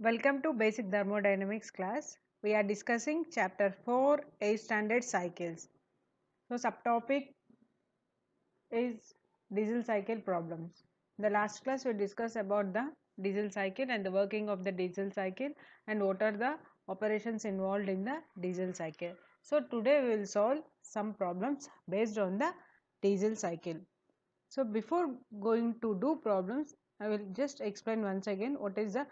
Welcome to basic thermodynamics class. We are discussing chapter 4 8 standard cycles. So subtopic is diesel cycle problems. The last class we discussed about the diesel cycle and the working of the diesel cycle and what are the operations involved in the diesel cycle. So today we will solve some problems based on the diesel cycle. So before going to do problems I will just explain once again what is the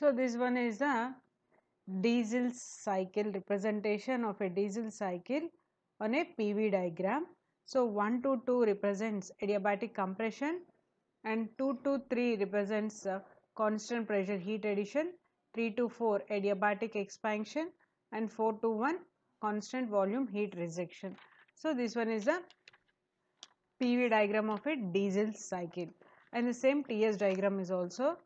So this one is a diesel cycle representation of a diesel cycle on a PV diagram. So 1 to 2 represents adiabatic compression and 2 to 3 represents uh, constant pressure heat addition, 3 to 4 adiabatic expansion and 4 to 1 constant volume heat rejection. So this one is a PV diagram of a diesel cycle and the same TS diagram is also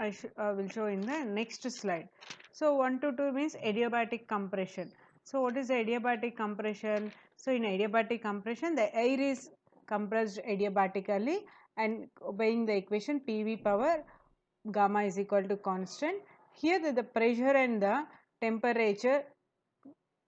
I uh, will show in the next slide. So 1 to 2 means adiabatic compression. So what is adiabatic compression? So in adiabatic compression the air is compressed adiabatically and obeying the equation PV power gamma is equal to constant. Here the, the pressure and the temperature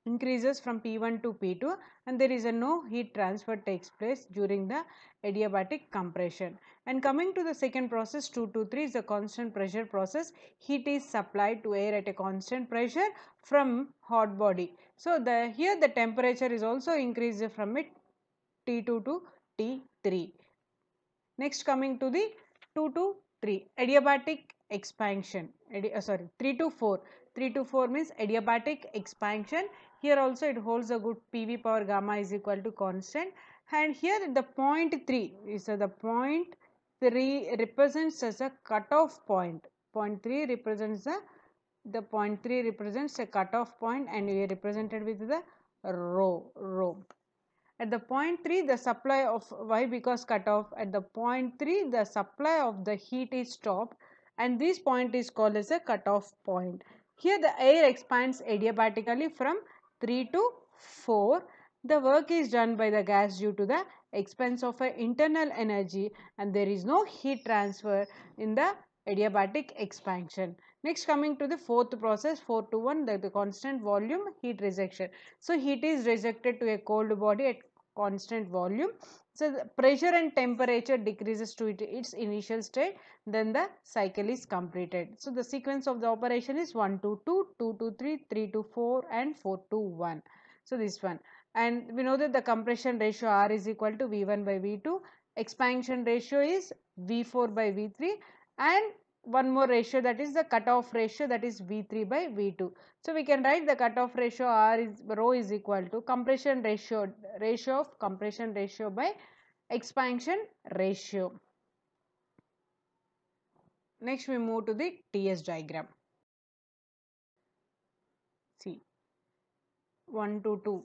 increases from P1 to P2 and there is a no heat transfer takes place during the adiabatic compression. And coming to the second process 2 to 3 is a constant pressure process. Heat is supplied to air at a constant pressure from hot body. So, the here the temperature is also increased from it T2 to T3. Next coming to the 2 to 3 adiabatic expansion Adi, uh, sorry 3 to 4 3 to 4 means adiabatic expansion here also it holds a good PV power gamma is equal to constant and here the point 3 is so the point 3 represents as a cutoff point. Point 3 represents the the point 3 represents a cutoff point and we are represented with the rho rho. At the point 3 the supply of why because cutoff at the point 3 the supply of the heat is stopped and this point is called as a cutoff point. Here the air expands adiabatically from 3 to 4 the work is done by the gas due to the expense of an internal energy and there is no heat transfer in the adiabatic expansion. Next coming to the fourth process 4 to 1 that the constant volume heat rejection. So heat is rejected to a cold body at constant volume so, the pressure and temperature decreases to it, its initial state, then the cycle is completed. So, the sequence of the operation is 1 to 2, 2 to 3, 3 to 4 and 4 to 1. So, this one and we know that the compression ratio R is equal to V1 by V2, expansion ratio is V4 by V3 and one more ratio that is the cutoff ratio that is V3 by V2. So, we can write the cutoff ratio R is rho is equal to compression ratio, ratio of compression ratio by expansion ratio. Next we move to the TS diagram. See 1 to 2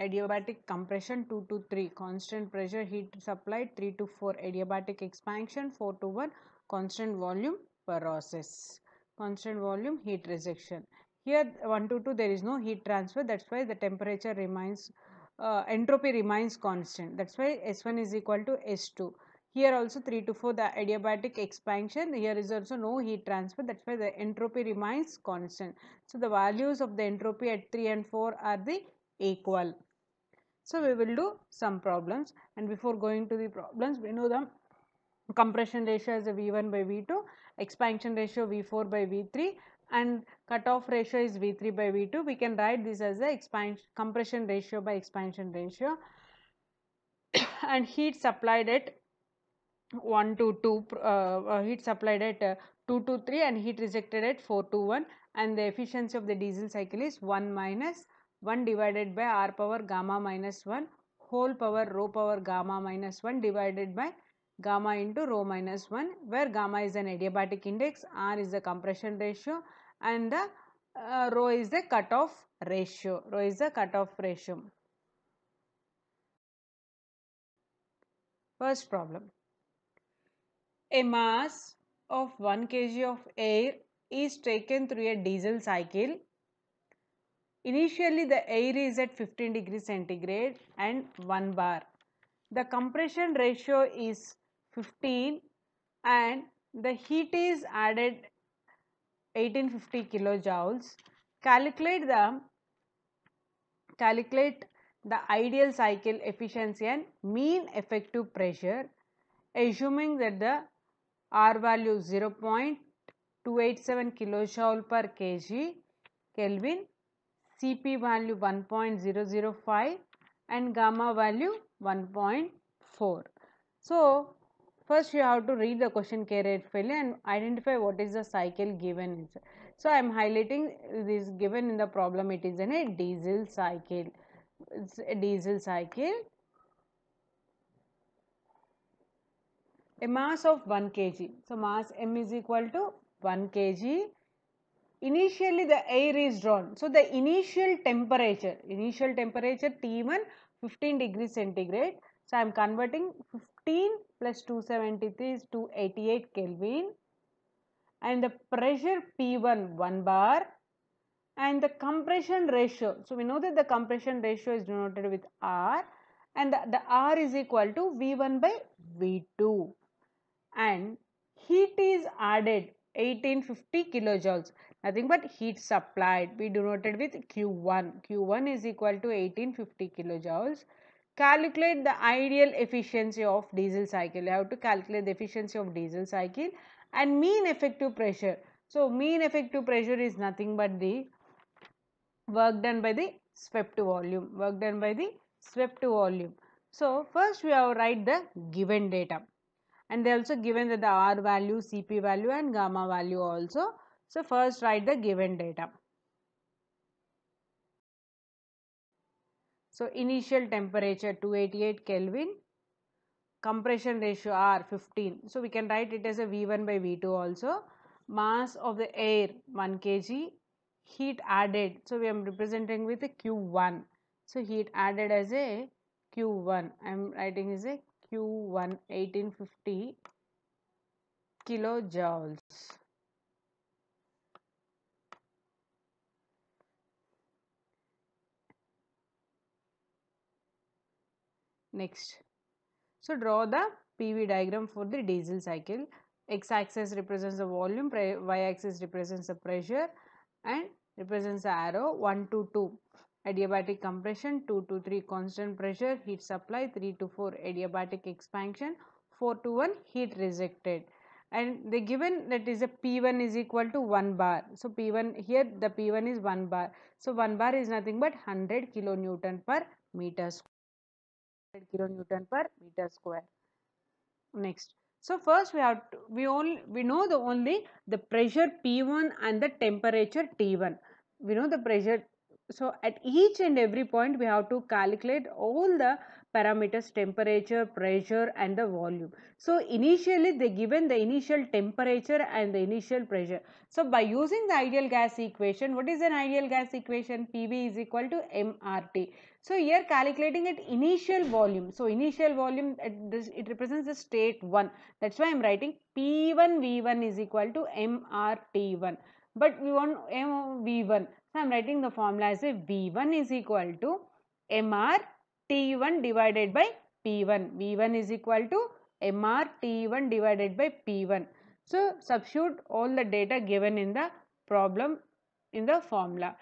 adiabatic compression 2 to 3 constant pressure heat supply 3 to 4 adiabatic expansion 4 to 1 constant volume process. Constant volume heat rejection. Here 1 to 2 there is no heat transfer that is why the temperature remains uh, entropy remains constant that is why S1 is equal to S2. Here also 3 to 4 the adiabatic expansion here is also no heat transfer that is why the entropy remains constant. So, the values of the entropy at 3 and 4 are the equal. So, we will do some problems and before going to the problems we know them compression ratio is V1 by V2, expansion ratio V4 by V3 and cutoff ratio is V3 by V2. We can write this as the expansion compression ratio by expansion ratio and heat supplied at 1 to 2, uh, uh, heat supplied at uh, 2 to 3 and heat rejected at 4 to 1 and the efficiency of the diesel cycle is 1 minus 1 divided by r power gamma minus 1 whole power rho power gamma minus 1 divided by gamma into rho minus 1 where gamma is an adiabatic index, r is the compression ratio and the uh, rho is the cutoff ratio, rho is the cutoff ratio. First problem, a mass of 1 kg of air is taken through a diesel cycle. Initially the air is at 15 degree centigrade and 1 bar. The compression ratio is 15 and the heat is added 1850 kilojoules. Calculate the calculate the ideal cycle efficiency and mean effective pressure assuming that the R value 0.287 kilojoule per kg Kelvin, Cp value 1.005 and gamma value 1.4. So, First, you have to read the question carefully and identify what is the cycle given. So, I am highlighting this given in the problem. It is in a diesel cycle. It's a diesel cycle. A mass of 1 kg. So, mass m is equal to 1 kg. Initially, the air is drawn. So, the initial temperature, initial temperature T1 15 degree centigrade so I am converting 15 plus 273 is 288 Kelvin and the pressure P1 1 bar and the compression ratio. So we know that the compression ratio is denoted with R and the, the R is equal to V1 by V2 and heat is added 1850 kilojoules nothing but heat supplied we denoted with Q1 Q1 is equal to 1850 kilojoules calculate the ideal efficiency of diesel cycle. You have to calculate the efficiency of diesel cycle and mean effective pressure. So, mean effective pressure is nothing but the work done by the swept volume, work done by the swept volume. So, first we have write the given data and they also given that the R value, Cp value and gamma value also. So, first write the given data. So, initial temperature 288 Kelvin, compression ratio R 15. So, we can write it as a V1 by V2 also. Mass of the air 1 kg, heat added. So, we are representing with a Q1. So, heat added as a Q1. I am writing as a Q1 1850 kilojoules. Next. So draw the PV diagram for the diesel cycle. X-axis represents the volume, y-axis represents the pressure and represents the arrow 1 to 2 adiabatic compression 2 to 3 constant pressure heat supply 3 to 4 adiabatic expansion 4 to 1 heat rejected and the given that is a P1 is equal to 1 bar. So, P1 here the P1 is 1 bar. So, 1 bar is nothing but 100 kilonewton per meter square kilonewton per meter square. Next. So first we have to, we only we know the only the pressure P1 and the temperature T1. We know the pressure. So at each and every point we have to calculate all the parameters temperature, pressure and the volume. So initially they given the initial temperature and the initial pressure. So by using the ideal gas equation, what is an ideal gas equation? PV is equal to MRT. So here calculating at initial volume. So initial volume this, it represents the state 1. That's why I am writing P1 V1 is equal to MRT1. But we want M V1. So I am writing the formula as a V1 is equal to MRT1 divided by P1. V1 is equal to MRT1 divided by P1. So substitute all the data given in the problem in the formula.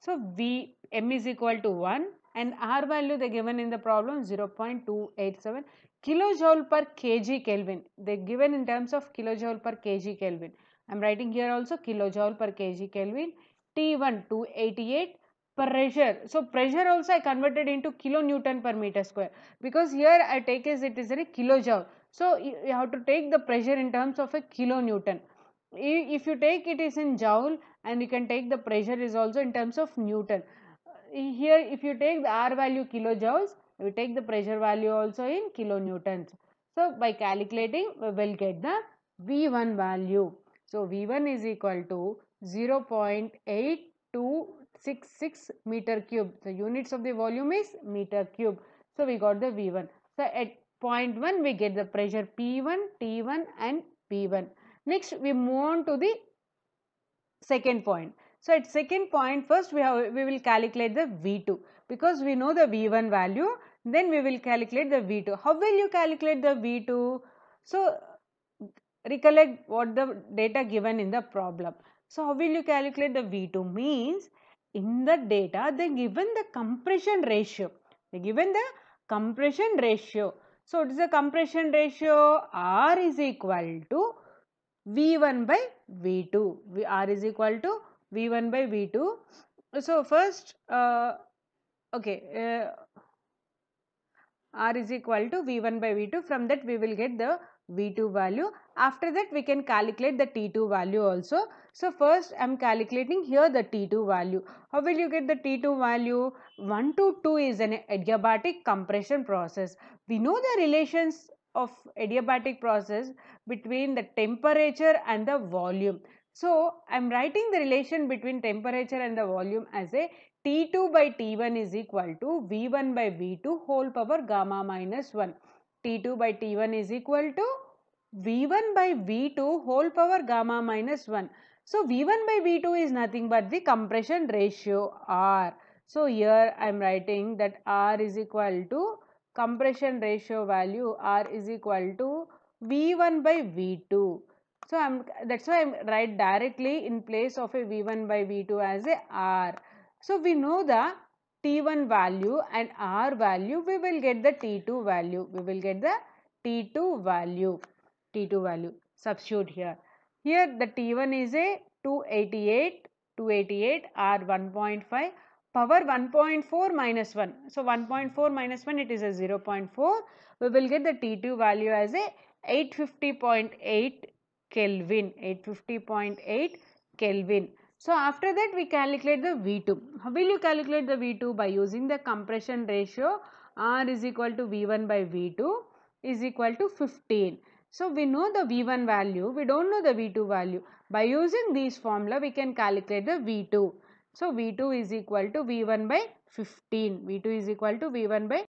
So V M is equal to 1 and R value they given in the problem 0.287 kilojoule per kg Kelvin. They given in terms of kilojoule per kg Kelvin. I am writing here also kilojoule per kg Kelvin T1 288 pressure. So pressure also I converted into kilonewton per meter square because here I take as it is a kilojoule. So you have to take the pressure in terms of a kilonewton. If you take it is in joule and you can take the pressure is also in terms of newton here if you take the R value kilojoules, we take the pressure value also in kilonewtons. So, by calculating, we will get the V1 value. So, V1 is equal to 0 0.8266 meter cube. The units of the volume is meter cube. So, we got the V1. So, at point 1, we get the pressure P1, T1 and P1. Next, we move on to the second point. So at second point first we have we will calculate the V2 because we know the V1 value then we will calculate the V2. How will you calculate the V2? So recollect what the data given in the problem. So how will you calculate the V2 means in the data they given the compression ratio. They given the compression ratio. So it is the compression ratio R is equal to V1 by V2. R is equal to v1 by v2. So, first uh, okay uh, r is equal to v1 by v2 from that we will get the v2 value. After that we can calculate the t2 value also. So, first I am calculating here the T2 value. How will you get the T2 value? 1 to 2 is an adiabatic compression process. We know the relations of adiabatic process between the temperature and the volume. So, I am writing the relation between temperature and the volume as a T2 by T1 is equal to V1 by V2 whole power gamma minus 1. T2 by T1 is equal to V1 by V2 whole power gamma minus 1. So, V1 by V2 is nothing but the compression ratio R. So, here I am writing that R is equal to compression ratio value R is equal to V1 by V2. So, I'm, that's why I write directly in place of a V1 by V2 as a R. So, we know the T1 value and R value, we will get the T2 value. We will get the T2 value, T2 value, substitute here. Here the T1 is a 288, 288 R 1.5 power 1.4 minus 1. So, 1.4 minus 1 it is a 0.4. We will get the T2 value as a 850.8 Kelvin 850.8 Kelvin. So after that we calculate the V2. How will you calculate the V2 by using the compression ratio R is equal to V1 by V2 is equal to 15. So we know the V1 value, we don't know the V2 value. By using these formula we can calculate the V2. So V2 is equal to V1 by 15. V2 is equal to V1 by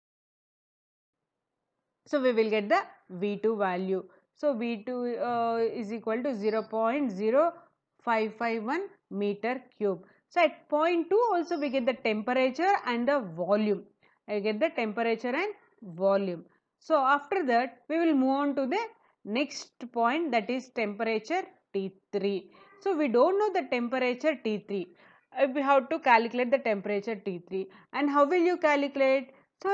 so we will get the V2 value. So, V2 uh, is equal to 0 0.0551 meter cube. So, at point 2 also we get the temperature and the volume. I get the temperature and volume. So, after that we will move on to the next point that is temperature T3. So, we don't know the temperature T3. Uh, we have to calculate the temperature T3 and how will you calculate? So,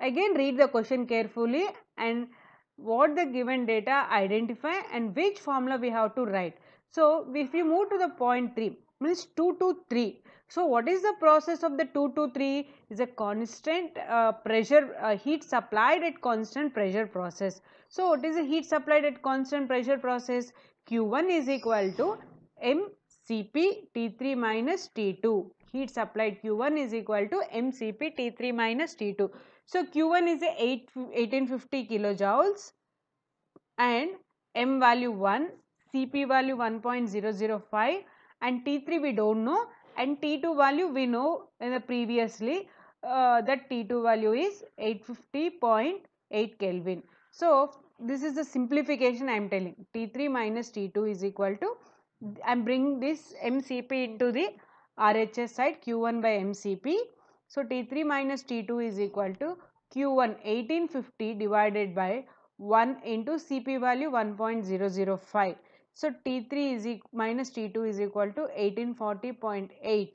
again read the question carefully and what the given data identify and which formula we have to write. So, if we move to the point 3 means 2 to 3. So, what is the process of the 2 to 3 is a constant uh, pressure uh, heat supplied at constant pressure process. So, what is the heat supplied at constant pressure process Q1 is equal to mCp T3 minus T2 heat supplied Q1 is equal to mCp T3 minus T2. So Q1 is a 8, 1850 kilojoules and M value 1, Cp value 1.005 and T3 we don't know and T2 value we know in the previously uh, that T2 value is 850.8 Kelvin. So this is the simplification I am telling T3 minus T2 is equal to I am bringing this MCP into the RHS side Q1 by MCP so, T3 minus T2 is equal to Q1 1850 divided by 1 into CP value 1.005. So, T3 is e minus T2 is equal to 1840.8.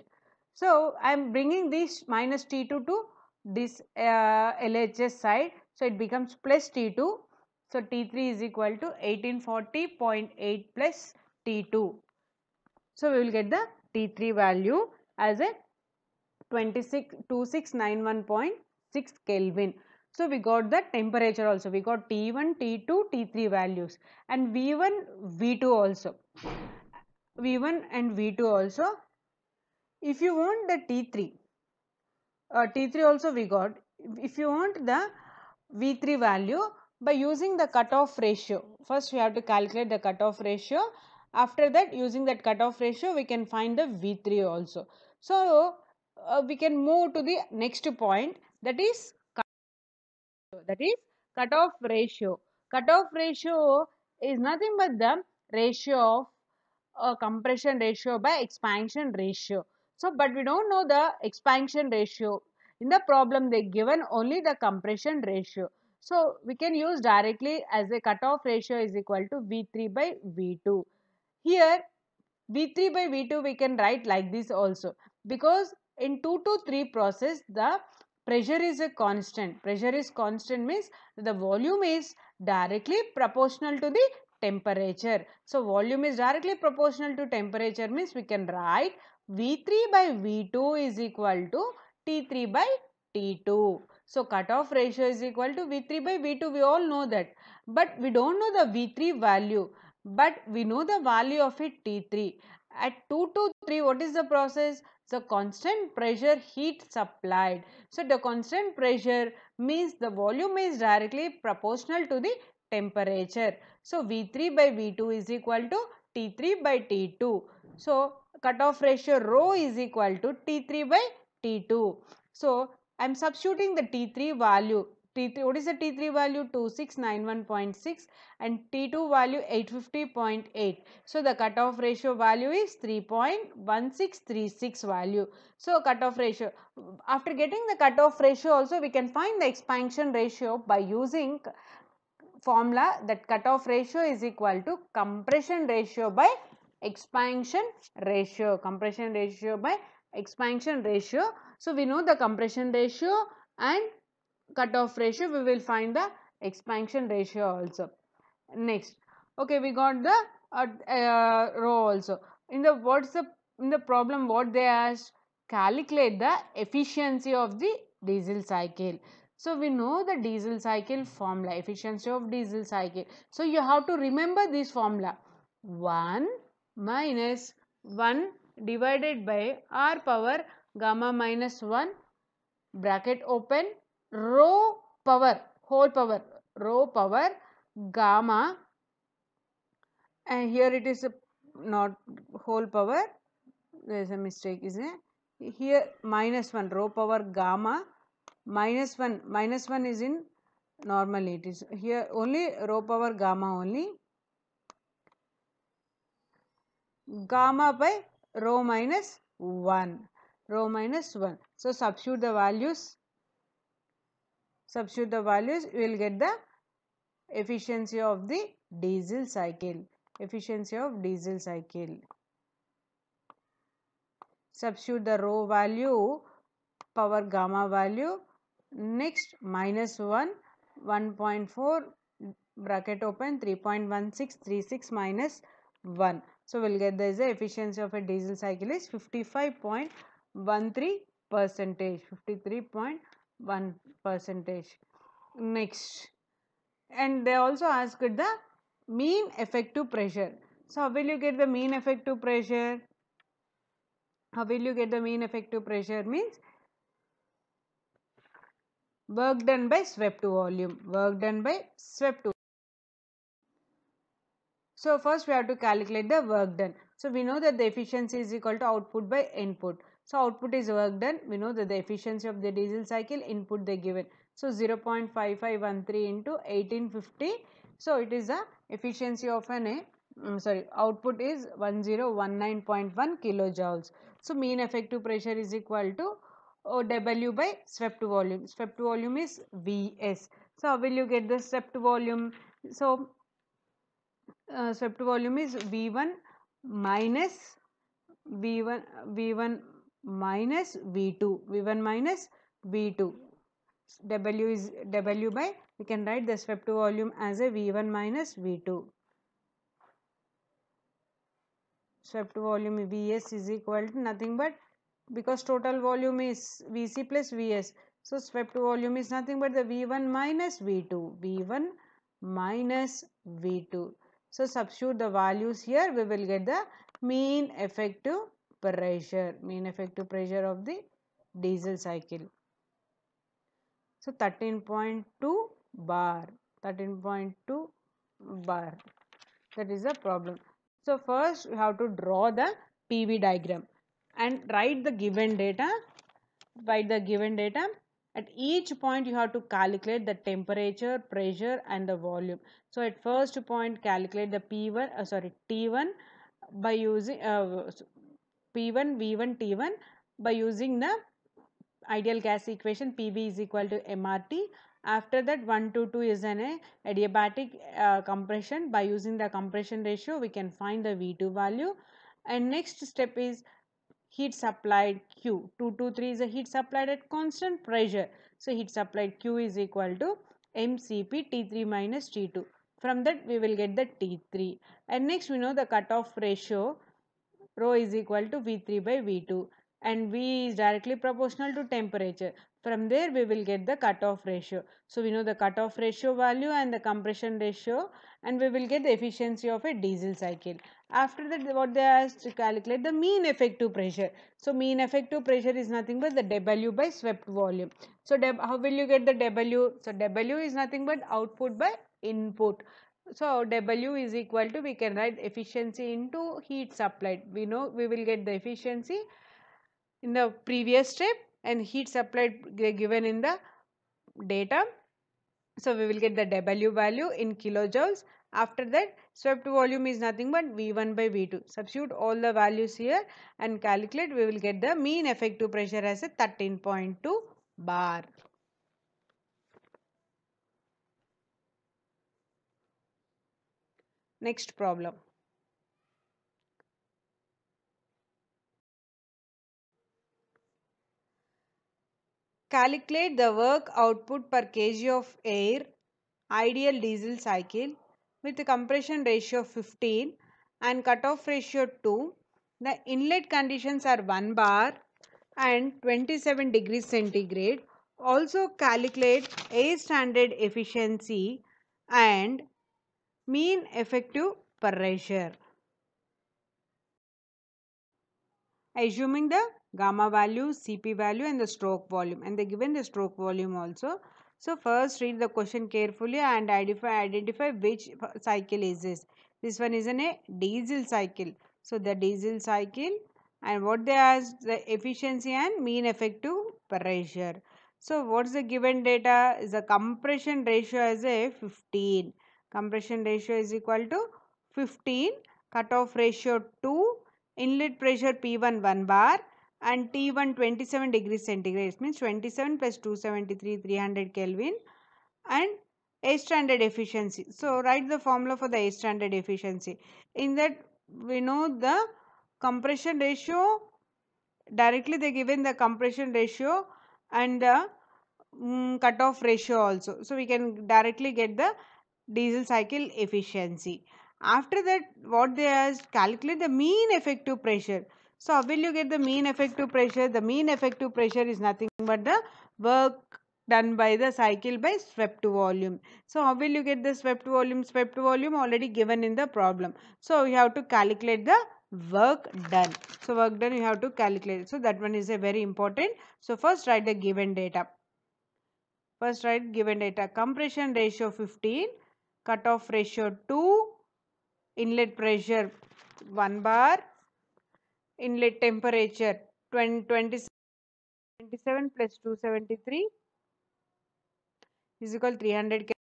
So, I am bringing this minus T2 to this uh, LHS side. So, it becomes plus T2. So, T3 is equal to 1840.8 plus T2. So, we will get the T3 value as a 26 2691.6 Kelvin. So we got the temperature also. We got T1, T2, T3 values and V1, V2 also. V1 and V2 also. If you want the T3, uh, T3 also we got. If you want the V3 value by using the cutoff ratio. First we have to calculate the cutoff ratio. After that using that cutoff ratio we can find the V3 also. So uh, we can move to the next point that is that is cutoff ratio. Cutoff ratio is nothing but the ratio of uh, compression ratio by expansion ratio. So, but we don't know the expansion ratio. In the problem, they given only the compression ratio. So, we can use directly as a cutoff ratio is equal to V3 by V2. Here, V3 by V2 we can write like this also because in 2 to 3 process the pressure is a constant. Pressure is constant means the volume is directly proportional to the temperature. So volume is directly proportional to temperature means we can write V3 by V2 is equal to T3 by T2. So cutoff ratio is equal to V3 by V2 we all know that. But we don't know the V3 value but we know the value of it T3. At 2 to 3 what is the process? So constant pressure heat supplied. So the constant pressure means the volume is directly proportional to the temperature. So V3 by V2 is equal to T3 by T2. So cutoff ratio rho is equal to T3 by T2. So I am substituting the T3 value T3, what is the T3 value? 2691.6 and T2 value 850.8. So, the cutoff ratio value is 3.1636 value. So, cutoff ratio. After getting the cutoff ratio also, we can find the expansion ratio by using formula that cutoff ratio is equal to compression ratio by expansion ratio. Compression ratio by expansion ratio. So, we know the compression ratio and cutoff ratio, we will find the expansion ratio also. Next, okay, we got the uh, uh, row also. In the what's the in the problem what they asked calculate the efficiency of the diesel cycle. So we know the diesel cycle formula efficiency of diesel cycle. So you have to remember this formula 1 minus 1 divided by r power gamma minus 1 bracket open rho power whole power rho power gamma and here it is uh, not whole power there is a mistake is it here minus 1 rho power gamma minus 1 minus 1 is in normally it is here only rho power gamma only gamma by rho minus 1 rho minus 1 so substitute the values substitute the values you will get the efficiency of the diesel cycle efficiency of diesel cycle substitute the rho value power gamma value next minus 1 1.4 bracket open 3.1636 minus 1 so we'll get this the efficiency of a diesel cycle is 55.13 percentage 53. 1 percentage next and they also asked the mean effective pressure so how will you get the mean effective pressure how will you get the mean effective pressure means work done by swept volume work done by swept so first we have to calculate the work done so we know that the efficiency is equal to output by input so output is work done. We know that the efficiency of the diesel cycle input they given. So 0.5513 into 1850. So it is the efficiency of an a eh, um, mm, sorry output is 1019.1 kilojoules. So mean effective pressure is equal to oh, W by swept volume. Swept volume is Vs. So how will you get the swept volume? So uh, swept volume is V1 minus V1 V1 minus V2, V1 minus V2. W is W by, we can write the swept volume as a V1 minus V2. Swept volume Vs is equal to nothing but because total volume is Vc plus Vs. So, swept volume is nothing but the V1 minus V2, V1 minus V2. So, substitute the values here, we will get the mean effective pressure mean effective pressure of the diesel cycle so 13.2 bar 13.2 bar that is the problem so first you have to draw the PV diagram and write the given data write the given data at each point you have to calculate the temperature pressure and the volume so at first point calculate the p1 uh, sorry t1 by using uh, P1, V1, T1 by using the ideal gas equation PV is equal to MRT. After that 1 to 2 is an adiabatic uh, compression. By using the compression ratio we can find the V2 value and next step is heat supplied Q. 2 to 3 is a heat supplied at constant pressure. So heat supplied Q is equal to MCP T3 minus T2. From that we will get the T3 and next we know the cutoff ratio rho is equal to V3 by V2 and V is directly proportional to temperature. From there we will get the cutoff ratio. So we know the cutoff ratio value and the compression ratio and we will get the efficiency of a diesel cycle. After that what they asked to calculate the mean effective pressure. So mean effective pressure is nothing but the W by swept volume. So how will you get the W? So W is nothing but output by input so, W is equal to we can write efficiency into heat supplied. We know we will get the efficiency in the previous step and heat supplied given in the data. So, we will get the W value in kilojoules. After that, swept volume is nothing but V1 by V2. Substitute all the values here and calculate. We will get the mean effective pressure as a 13.2 bar. Next problem. Calculate the work output per kg of air ideal diesel cycle with a compression ratio 15 and cutoff ratio 2. The inlet conditions are 1 bar and 27 degrees centigrade. Also calculate air standard efficiency and mean effective pressure, Assuming the gamma value, Cp value and the stroke volume and they given the stroke volume also. So first read the question carefully and identify, identify which cycle is this. This one is an a diesel cycle. So the diesel cycle and what they ask the efficiency and mean effective pressure. So what's the given data is the compression ratio as a 15 compression ratio is equal to 15 cutoff ratio 2 inlet pressure P1 1 bar and T1 27 degrees centigrade means 27 plus 273 300 Kelvin and A standard efficiency. So write the formula for the A standard efficiency. In that we know the compression ratio directly they given the compression ratio and the um, cutoff ratio also. So we can directly get the diesel cycle efficiency. After that what they asked calculate the mean effective pressure. So how will you get the mean effective pressure? The mean effective pressure is nothing but the work done by the cycle by swept volume. So how will you get the swept volume? Swept volume already given in the problem. So you have to calculate the work done. So work done you have to calculate. So that one is a very important. So first write the given data. First write given data. Compression ratio 15 cutoff ratio 2, inlet pressure 1 bar, inlet temperature 20, 27 plus 273 is equal 300 K.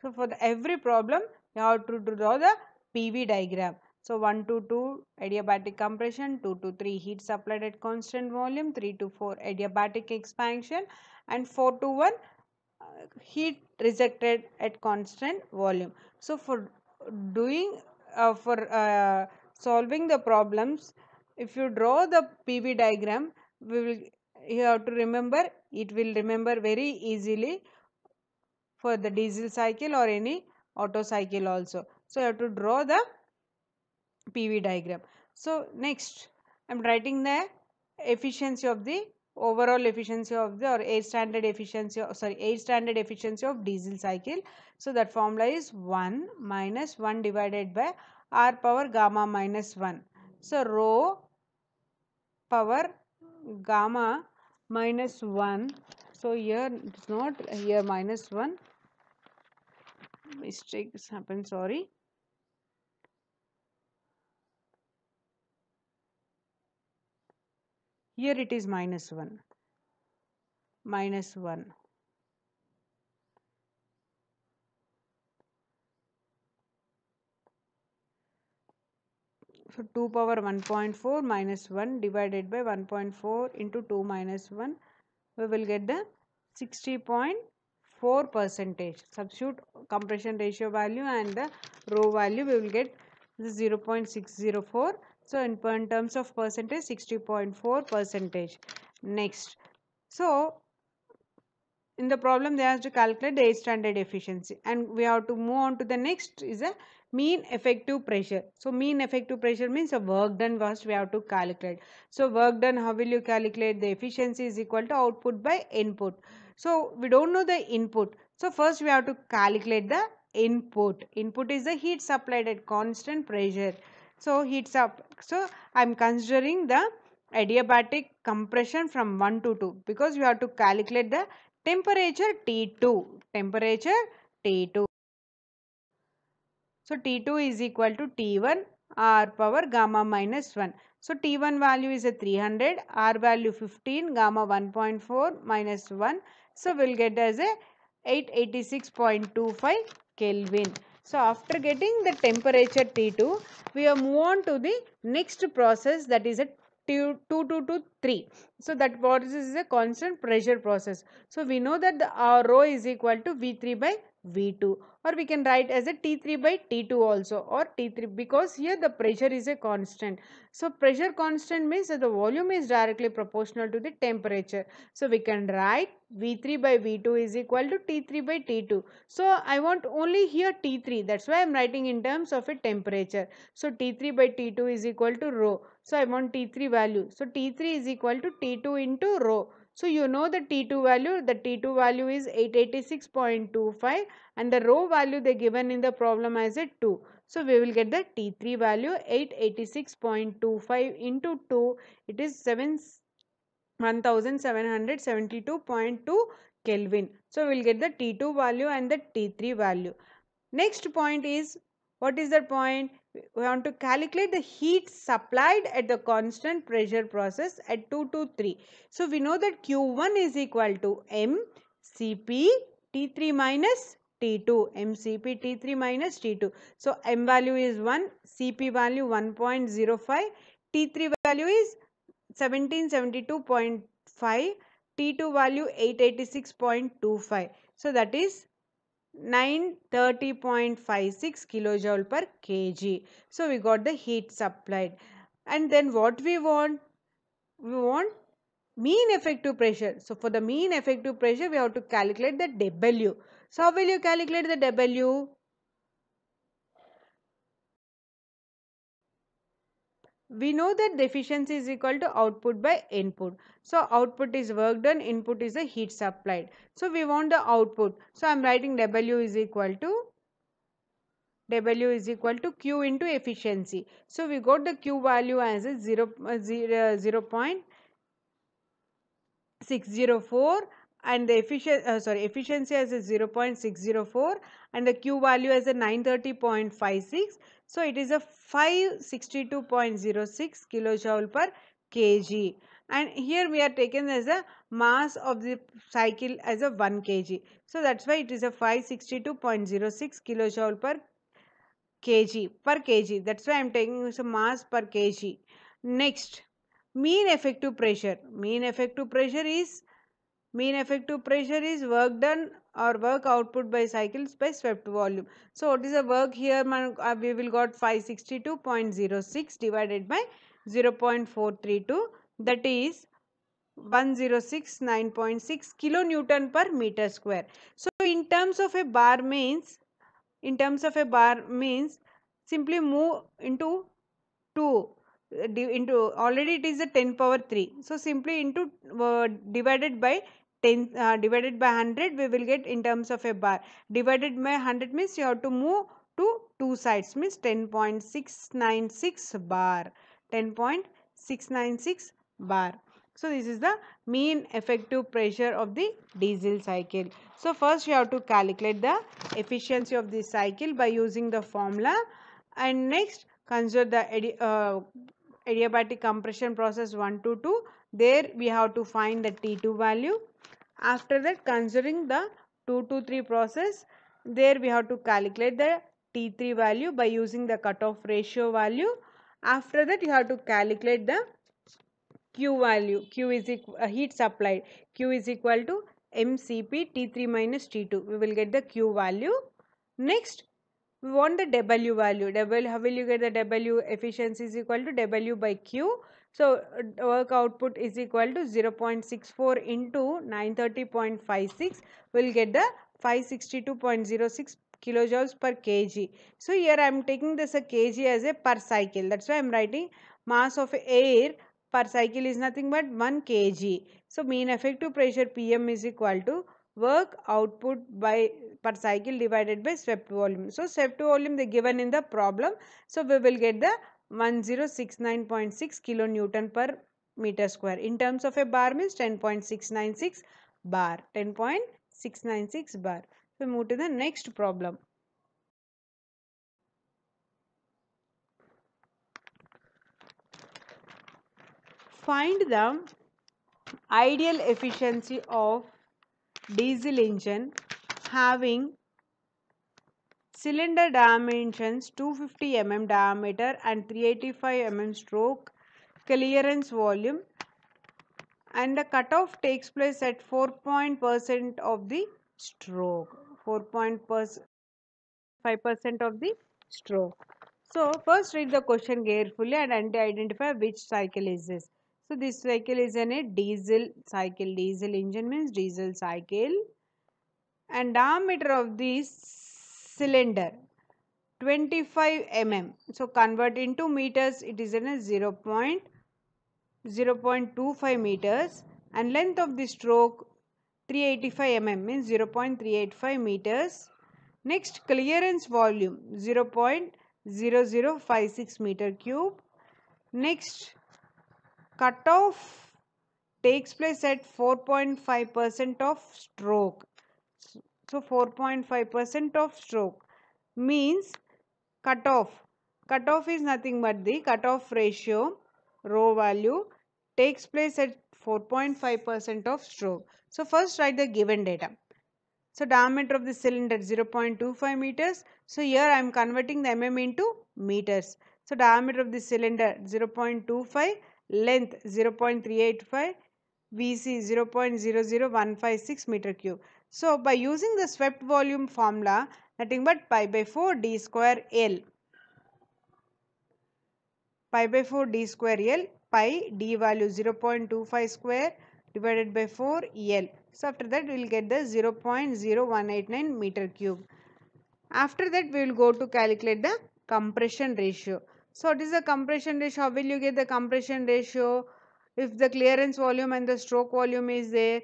So for the every problem you have to draw the PV diagram. So 1 to 2 adiabatic compression, 2 to 3 heat supplied at constant volume, 3 to 4 adiabatic expansion and 4 to 1 heat rejected at constant volume. So for doing uh, for uh, solving the problems, if you draw the PV diagram, we will you have to remember it will remember very easily for the diesel cycle or any auto cycle also. So you have to draw the PV diagram. So next I am writing the efficiency of the overall efficiency of the or air standard efficiency of, sorry air standard efficiency of diesel cycle so that formula is 1 minus 1 divided by r power gamma minus 1 so rho power gamma minus 1 so here it's not here minus 1 mistake happened sorry Here it is minus 1. Minus 1. So 2 power 1.4 minus 1 divided by 1.4 into 2 minus 1. We will get the 60.4 percentage. Substitute compression ratio value and the rho value we will get 0.604 so in, in terms of percentage, 60.4 percentage. Next. So in the problem they have to calculate the standard efficiency and we have to move on to the next is a mean effective pressure so mean effective pressure means a work done first we have to calculate so work done how will you calculate the efficiency is equal to output by input so we don't know the input so first we have to calculate the input input is the heat supplied at constant pressure so heats up so i'm considering the adiabatic compression from 1 to 2 because you have to calculate the temperature T2 temperature T2 so T2 is equal to T1 R power gamma minus 1 so T1 value is a 300 R value 15 gamma 1.4 minus 1 so we'll get as a 886.25 Kelvin so, after getting the temperature T2, we have move on to the next process that is a 2, 2, 2 to 3. So, that process is a constant pressure process. So, we know that the, our rho is equal to V3 by V2 or we can write as a T3 by T2 also or T3 because here the pressure is a constant. So, pressure constant means that the volume is directly proportional to the temperature. So, we can write V3 by V2 is equal to T3 by T2. So, I want only here T3 that is why I am writing in terms of a temperature. So, T3 by T2 is equal to rho. So, I want T3 value. So, T3 is equal to T2 into rho. So, you know the T2 value, the T2 value is 886.25 and the rho value they given in the problem as a 2. So, we will get the T3 value 886.25 into 2 it is 7 1772.2 Kelvin. So, we will get the T2 value and the T3 value. Next point is, what is the point? We want to calculate the heat supplied at the constant pressure process at 2 to 3. So, we know that Q1 is equal to M Cp T3 minus T2, MCP T3 minus T2. So, M value is 1, Cp value 1.05, T3 value is 1772.5 T2 value 886.25. So that is 930.56 kilojoule per kg. So we got the heat supplied. And then what we want? We want mean effective pressure. So for the mean effective pressure we have to calculate the W. So how will you calculate the W? we know that the efficiency is equal to output by input so output is work done input is the heat supplied so we want the output so i'm writing w is equal to w is equal to q into efficiency so we got the q value as a 0, uh, 0, uh, 0 0.604 and the efficient, uh, sorry, efficiency as a 0.604 and the Q value as a 930.56. So it is a 562.06 kilojoule per kg and here we are taken as a mass of the cycle as a 1 kg. So that's why it is a 562.06 kilojoule per kg per kg. That's why I'm taking as a mass per kg. Next, mean effective pressure. Mean effective pressure is Mean effective pressure is work done or work output by cycles by swept volume. So what is the work here? Uh, we will got 562.06 divided by 0.432 that is 1069.6 kilonewton per meter square. So in terms of a bar means in terms of a bar means simply move into 2 uh, into already it is a 10 power 3 so simply into uh, divided by 10 uh, divided by 100 we will get in terms of a bar divided by 100 means you have to move to two sides means 10.696 bar 10.696 bar so this is the mean effective pressure of the diesel cycle so first you have to calculate the efficiency of this cycle by using the formula and next consider the uh, adiabatic compression process 1 to 2 there we have to find the T2 value after that considering the 2 to 3 process there we have to calculate the T3 value by using the cutoff ratio value. After that you have to calculate the Q value. Q is equal, uh, heat supplied. Q is equal to MCP T3 minus T2. We will get the Q value. Next we want the W value. W, how will you get the W efficiency is equal to W by Q. So, uh, work output is equal to 0 0.64 into 930.56. We will get the 562.06 kilojoules per kg. So, here I am taking this a kg as a per cycle. That's why I am writing mass of air per cycle is nothing but 1 kg. So, mean effective pressure Pm is equal to work output by per cycle divided by swept volume. So, swept volume they given in the problem. So, we will get the 1069.6 kilonewton per meter square. In terms of a bar means 10.696 bar. 10.696 bar. So move to the next problem. Find the ideal efficiency of diesel engine having Cylinder dimensions 250 mm diameter and 385 mm stroke clearance volume and the cutoff takes place at 4 point percent of the stroke 4 point percent 5 percent of the stroke. So first read the question carefully and identify which cycle is this. So this cycle is in a diesel cycle. Diesel engine means diesel cycle and diameter of this cylinder 25 mm so convert into meters it is in a 0, point, 0 0.25 meters and length of the stroke 385 mm means 0 0.385 meters next clearance volume 0 0.0056 meter cube next cutoff takes place at 4.5 percent of stroke so 4.5% of stroke means cutoff. Cutoff is nothing but the cutoff ratio, row value takes place at 4.5% of stroke. So first write the given data. So diameter of the cylinder 0.25 meters. So here I am converting the mm into meters. So diameter of the cylinder 0.25, length 0.385, VC 0.00156 meter cube. So, by using the swept volume formula, nothing but pi by 4 d square L. Pi by 4 d square L, pi d value 0.25 square divided by 4 L. So, after that we will get the 0.0189 meter cube. After that we will go to calculate the compression ratio. So, what is the compression ratio? How will you get the compression ratio? If the clearance volume and the stroke volume is there,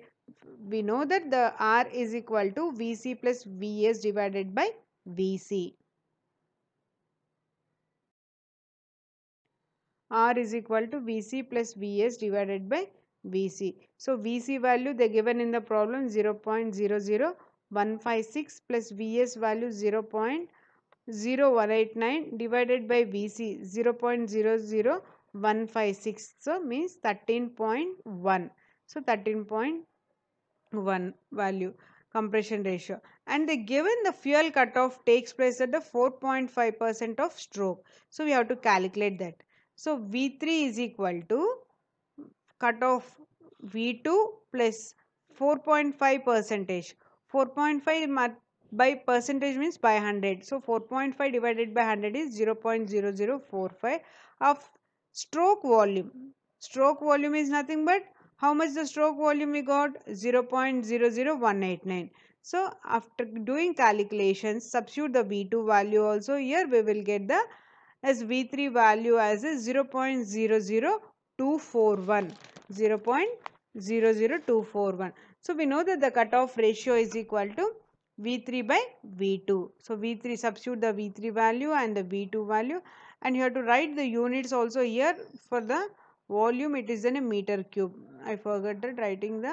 we know that the R is equal to VC plus VS divided by VC. R is equal to VC plus VS divided by VC. So VC value they given in the problem 0 0.00156 plus VS value 0 0.0189 divided by VC 0 0.00156. So means 13.1. So 13.1 one value compression ratio and they given the fuel cutoff takes place at the 4.5 percent of stroke so we have to calculate that so v3 is equal to cutoff v2 plus 4.5 percentage 4.5 by percentage means by 100 so 4.5 divided by 100 is 0 0.0045 of stroke volume stroke volume is nothing but how much the stroke volume we got? 0 0.00189. So after doing calculations, substitute the V2 value also. Here we will get the as V3 value as is 0 0.00241. 0 0.00241. So we know that the cutoff ratio is equal to V3 by V2. So V3 substitute the V3 value and the V2 value and you have to write the units also here for the volume it is in a meter cube i forgot that writing the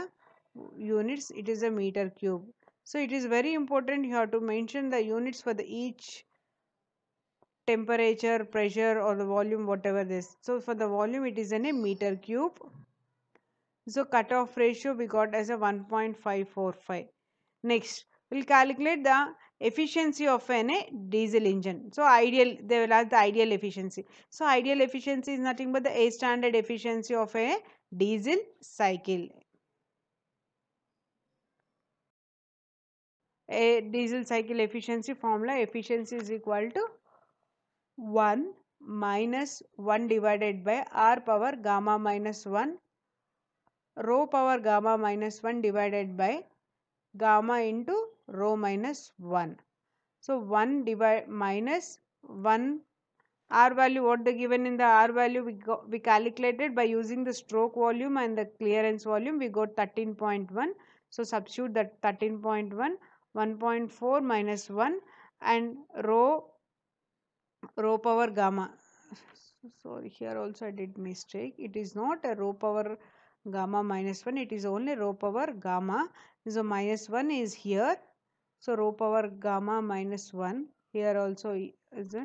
units it is a meter cube so it is very important you have to mention the units for the each temperature pressure or the volume whatever this so for the volume it is in a meter cube so cutoff ratio we got as a 1.545 next we'll calculate the efficiency of an a diesel engine. So, ideal, they will have the ideal efficiency. So, ideal efficiency is nothing but the A standard efficiency of a diesel cycle. A diesel cycle efficiency formula, efficiency is equal to 1 minus 1 divided by R power gamma minus 1 rho power gamma minus 1 divided by gamma into rho minus 1. So, 1 divide minus 1 R value what the given in the R value we, we calculated by using the stroke volume and the clearance volume we got 13.1. So, substitute that 13.1 1.4 minus 1 and rho rho power gamma sorry here also I did mistake it is not a rho power gamma minus 1 it is only rho power gamma so minus 1 is here so rho power gamma minus 1 here also is a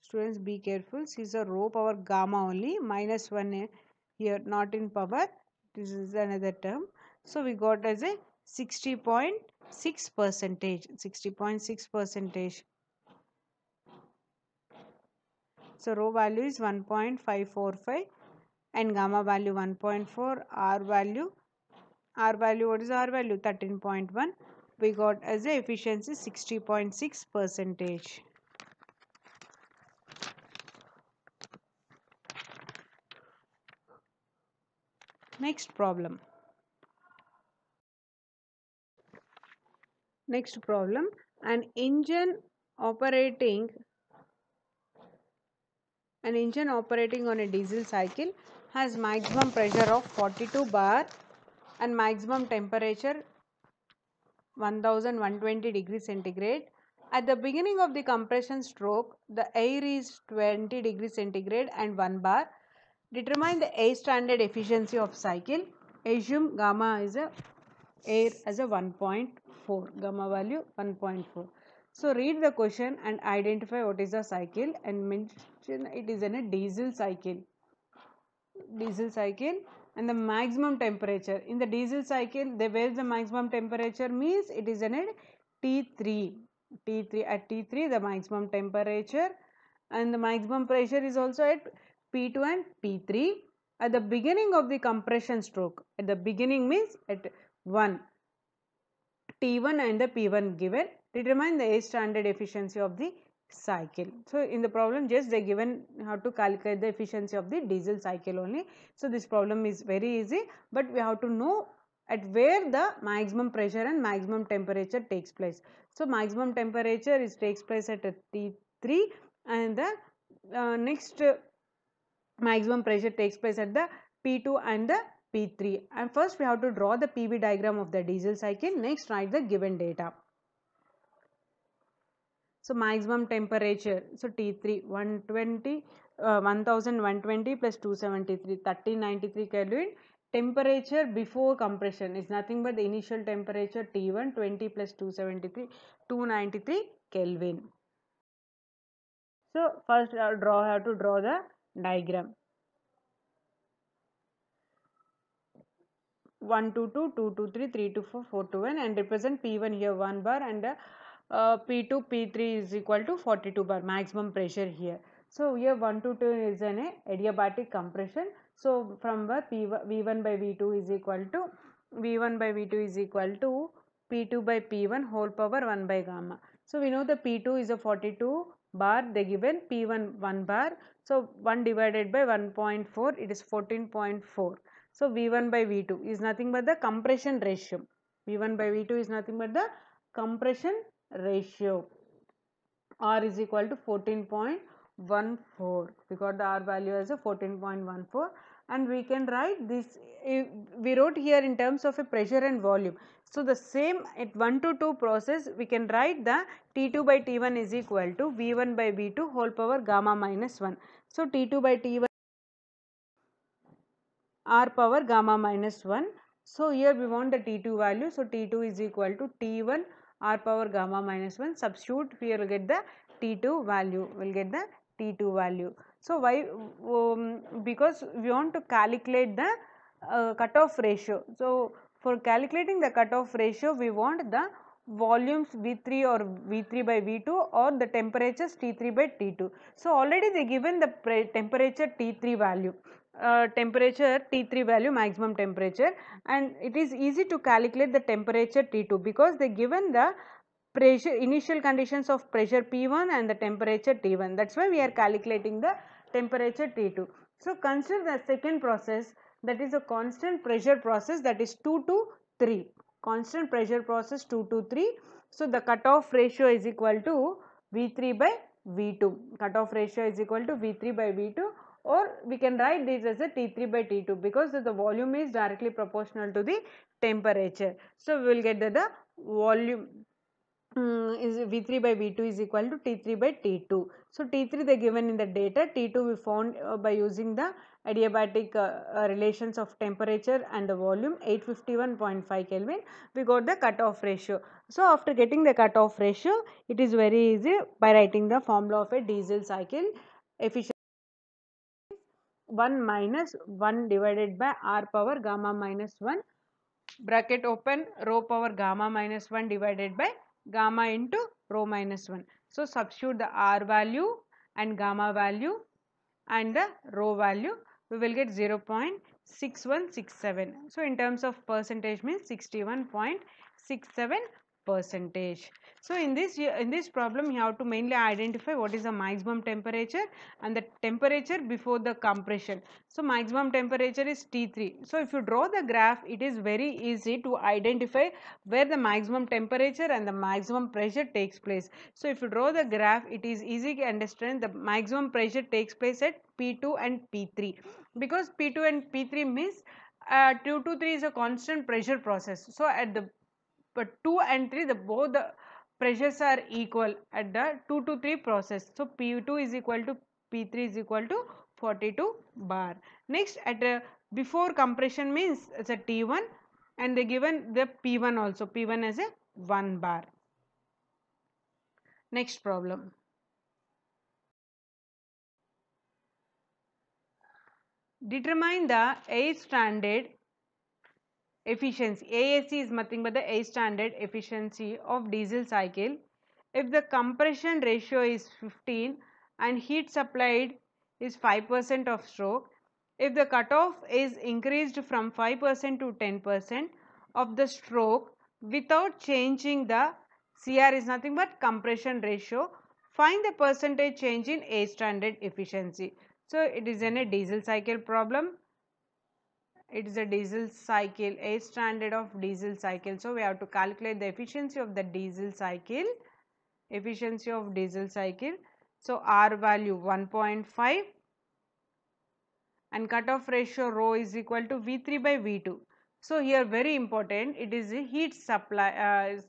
students be careful this is a rho power gamma only minus 1 here not in power this is another term so we got as a 60.6 percentage 60.6 percentage so rho value is 1.545 and gamma value 1.4 r value r value what is r value 13.1 we got as a efficiency 60.6 percentage. Next problem. Next problem. An engine operating an engine operating on a diesel cycle has maximum pressure of 42 bar and maximum temperature 1120 degree centigrade. At the beginning of the compression stroke, the air is 20 degree centigrade and 1 bar. Determine the air standard efficiency of cycle. Assume gamma is a air as a 1.4 gamma value 1.4. So read the question and identify what is the cycle and mention it is in a diesel cycle. Diesel cycle and the maximum temperature. In the diesel cycle, The where the maximum temperature means it is at T3. T3 at T3 the maximum temperature and the maximum pressure is also at P2 and P3 at the beginning of the compression stroke. At the beginning means at 1. T1 and the P1 given. Determine the A standard efficiency of the cycle. So, in the problem just they given how to calculate the efficiency of the diesel cycle only. So, this problem is very easy but we have to know at where the maximum pressure and maximum temperature takes place. So, maximum temperature is takes place at T3 and the uh, next uh, maximum pressure takes place at the P2 and the P3 and first we have to draw the PV diagram of the diesel cycle next write the given data. So, maximum temperature, so T3 120, uh, 1120 plus 273, 1393 Kelvin. Temperature before compression is nothing but the initial temperature T1 20 plus 273, 293 Kelvin. So, first I draw, have to draw the diagram. 1 to 2, 2 3, 3 4, 4 1 and represent P1 here 1 bar and uh, P2, uh, P3 is equal to 42 bar maximum pressure here. So, here 1 to 2 is an adiabatic compression. So, from where V1 by V2 is equal to V1 by V2 is equal to P2 by P1 whole power 1 by gamma. So, we know the P2 is a 42 bar they given P1 1 bar. So, 1 divided by 1.4 it is 14.4. So, V1 by V2 is nothing but the compression ratio. V1 by V2 is nothing but the compression ratio r is equal to 14.14 we got the r value as a 14.14 and we can write this eh, we wrote here in terms of a pressure and volume. So, the same at 1 to 2 process we can write the T2 by T1 is equal to V1 by V2 whole power gamma minus 1. So, T2 by T1 R power gamma minus 1. So, here we want the T2 value. So, T2 is equal to T1 r power gamma minus 1 substitute we will get the T2 value, we will get the T2 value. So, why um, because we want to calculate the uh, cutoff ratio. So, for calculating the cutoff ratio we want the volumes V3 or V3 by V2 or the temperatures T3 by T2. So, already they given the temperature T3 value. Uh, temperature T3 value maximum temperature and it is easy to calculate the temperature T2 because they given the pressure initial conditions of pressure P1 and the temperature T1 that is why we are calculating the temperature T2. So, consider the second process that is a constant pressure process that is 2 to 3 constant pressure process 2 to 3. So, the cutoff ratio is equal to V3 by V2 cutoff ratio is equal to V3 by V2 or we can write this as a T3 by T2 because the volume is directly proportional to the temperature. So we will get that the volume um, is V3 by V2 is equal to T3 by T2. So T3 they given in the data, T2 we found uh, by using the adiabatic uh, uh, relations of temperature and the volume 851.5 Kelvin. We got the cutoff ratio. So after getting the cutoff ratio, it is very easy by writing the formula of a diesel cycle efficiency. 1 minus 1 divided by r power gamma minus 1 bracket open rho power gamma minus 1 divided by gamma into rho minus 1. So, substitute the r value and gamma value and the rho value we will get 0.6167. So, in terms of percentage means 61.67 percentage. So, in this in this problem you have to mainly identify what is the maximum temperature and the temperature before the compression. So, maximum temperature is T3. So, if you draw the graph it is very easy to identify where the maximum temperature and the maximum pressure takes place. So, if you draw the graph it is easy to understand the maximum pressure takes place at P2 and P3 because P2 and P3 means uh, 2 to 3 is a constant pressure process. So, at the but two and three the both the pressures are equal at the 2 to 3 process. So, P2 is equal to P3 is equal to 42 bar. Next at a before compression means it is a T1 and they given the P1 also P1 as a 1 bar. Next problem. Determine the 8th standard efficiency. A S C is nothing but the A standard efficiency of diesel cycle. If the compression ratio is 15 and heat supplied is 5% of stroke, if the cutoff is increased from 5% to 10% of the stroke without changing the CR is nothing but compression ratio, find the percentage change in A standard efficiency. So, it is in a diesel cycle problem it is a diesel cycle a stranded of diesel cycle so we have to calculate the efficiency of the diesel cycle efficiency of diesel cycle so r value 1.5 and cutoff ratio rho is equal to v3 by v2 so here very important it is a heat supply uh,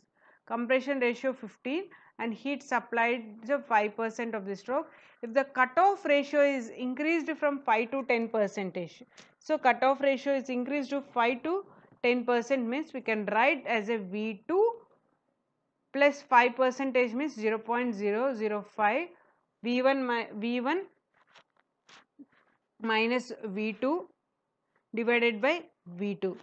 compression ratio 15 and heat supplied to 5 percent of the stroke. If the cutoff ratio is increased from 5 to 10 percentage, so cutoff ratio is increased to 5 to 10 percent means we can write as a V2 plus 5 percentage means 0 0.005 V1 V1 minus V2 divided by V2.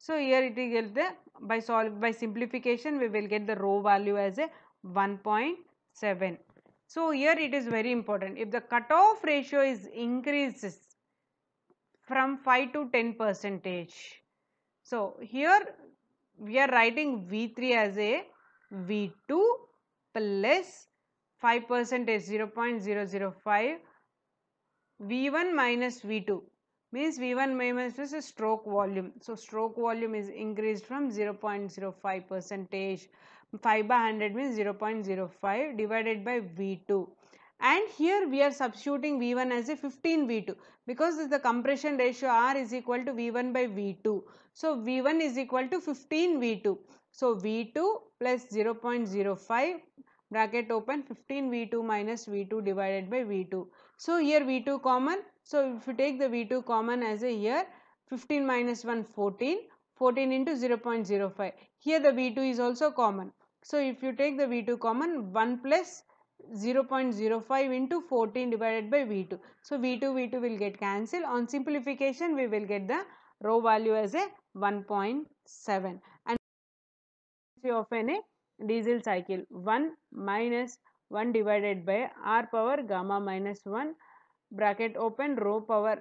So, here it will get the by solve by simplification we will get the rho value as a 1.7. So here it is very important if the cutoff ratio is increases from 5 to 10 percentage. So here we are writing V3 as a V2 plus 5 percent is 0.005 V1 minus V2 means V1 minus this is stroke volume. So stroke volume is increased from 0.05 percentage. 5 by 100 means 0.05 divided by V2. And here we are substituting V1 as a 15 V2 because the compression ratio R is equal to V1 by V2. So V1 is equal to 15 V2. So V2 plus 0.05 bracket open 15 V2 minus V2 divided by V2. So here V2 common so if you take the V2 common as a here 15 minus 1 14 14 into 0.05 here the V2 is also common. So if you take the V2 common 1 plus 0.05 into 14 divided by V2. So V2 V2 will get cancelled on simplification we will get the row value as a 1.7 and of an diesel cycle 1 minus 1 divided by r power gamma minus 1 bracket open rho power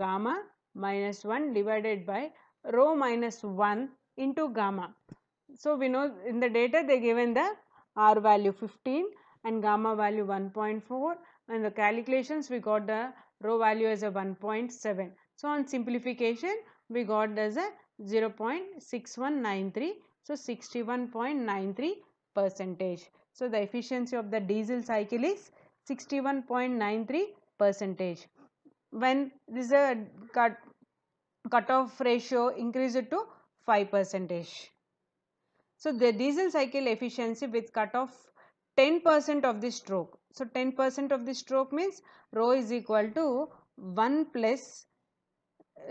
gamma minus 1 divided by rho minus 1 into gamma. So, we know in the data they given the r value 15 and gamma value 1.4 and the calculations we got the rho value as a 1.7. So, on simplification we got as a 0 0.6193. So, 61.93 percentage. So, the efficiency of the diesel cycle is 61.93 percentage. When this is uh, a cut cutoff ratio increase it to 5 percentage. So, the diesel cycle efficiency with cutoff 10 percent of the stroke. So, 10 percent of the stroke means rho is equal to 1 plus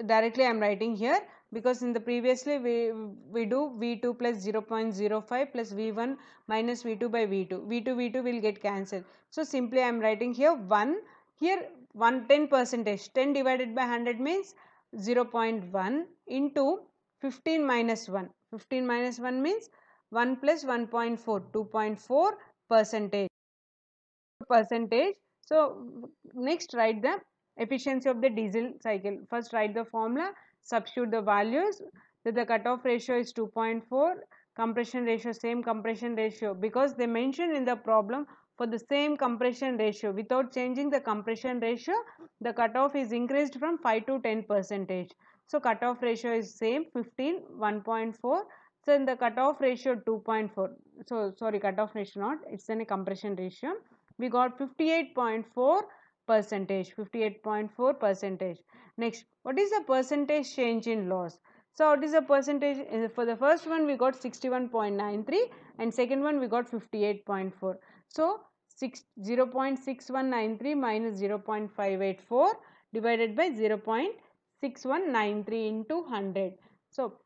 directly I am writing here because in the previously we, we do V2 plus 0 0.05 plus V1 minus V2 by V2. V2 V2 will get cancelled. So, simply I am writing here 1 here 110 percentage 10 divided by 100 means 0 0.1 into 15 minus 1. 15 minus 1 means 1 plus 1.4 2.4 percentage percentage. So next write the efficiency of the diesel cycle. First write the formula, substitute the values. So the cutoff ratio is 2.4, compression ratio, same compression ratio because they mentioned in the problem for the same compression ratio without changing the compression ratio the cutoff is increased from 5 to 10 percentage. So cutoff ratio is same 15 1.4 so in the cutoff ratio 2.4 so sorry cutoff ratio not it's in a compression ratio we got 58.4 percentage 58.4 percentage. Next what is the percentage change in loss? So what is the percentage uh, for the first one we got 61.93 and second one we got 58.4. So, 6, 0 0.6193 minus 0 0.584 divided by 0 0.6193 into 100. So,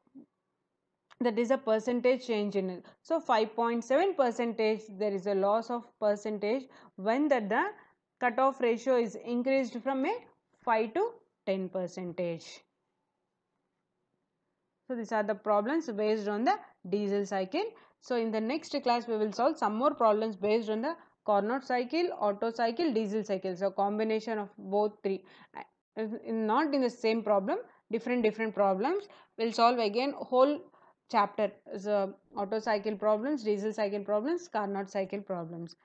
that is a percentage change in it. So, 5.7 percentage there is a loss of percentage when that the cutoff ratio is increased from a 5 to 10 percentage. So, these are the problems based on the diesel cycle. So in the next class we will solve some more problems based on the Carnot cycle, Otto cycle, Diesel cycle. So combination of both three. Not in the same problem, different different problems. We'll solve again whole chapter. So Otto cycle problems, Diesel cycle problems, Carnot cycle problems.